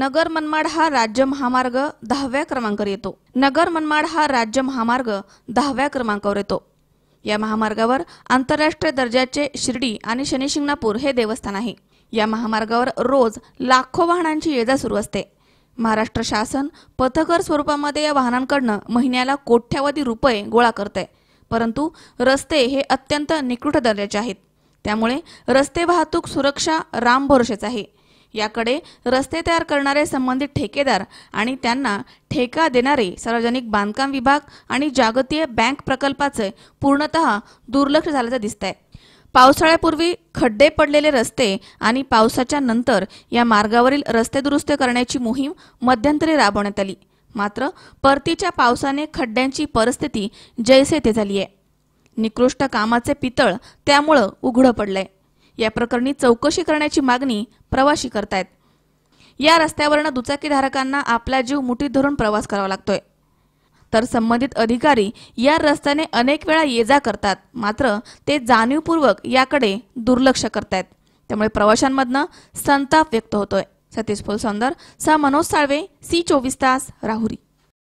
नगर मनमाड हा राज्य महामार्ग दहाव्या क्रमांकावर येतो नगर मनमाड हा राज्य महामार्ग दहाव्या क्रमांकावर येतो या महामार्गावर आंतरराष्ट्रीय दर्जाचे शिर्डी आणि शनिशिंगणापूर हे देवस्थान आहे या महामार्गावर रोज लाखो वाहनांची ये सुरू असते महाराष्ट्र शासन पथकर स्वरूपामध्ये या वाहनांकडनं महिन्याला कोट्यावधी रुपये गोळा करते परंतु रस्ते हे अत्यंत निकृष्ट दर्जाचे आहेत त्यामुळे रस्ते वाहतूक सुरक्षा राम आहे याकडे रस्ते तयार करणारे संबंधित ठेकेदार आणि त्यांना ठेका देणारे सार्वजनिक बांधकाम विभाग आणि जागतिक बँक प्रकल्पाचे पूर्णत दुर्लक्ष झाल्याचं दिसत आहे पावसाळ्यापूर्वी खड्डे पडलेले रस्ते आणि पावसाच्या नंतर या मार्गावरील रस्ते दुरुस्त करण्याची मोहीम मध्यंतरी राबवण्यात आली मात्र परतीच्या पावसाने खड्ड्यांची परिस्थिती जैसे ते झाली आहे निकृष्ट कामाचे पितळ त्यामुळं उघडं पडलंय या प्रकरणी चौकशी करण्याची मागणी प्रवासी करतायत या रस्त्यावरनं दुचाकीधारकांना आपला जीव मुठीत धरून प्रवास करावा लागतोय तर संबंधित अधिकारी या रस्त्याने अनेक वेळा ये जा करतात मात्र ते जाणीवपूर्वक याकडे दुर्लक्ष करतायत त्यामुळे प्रवाशांमधनं संताप व्यक्त होतोय सतीश फुलसौंदर सहा मनोज साळवे सी चोवीस तास राहुरी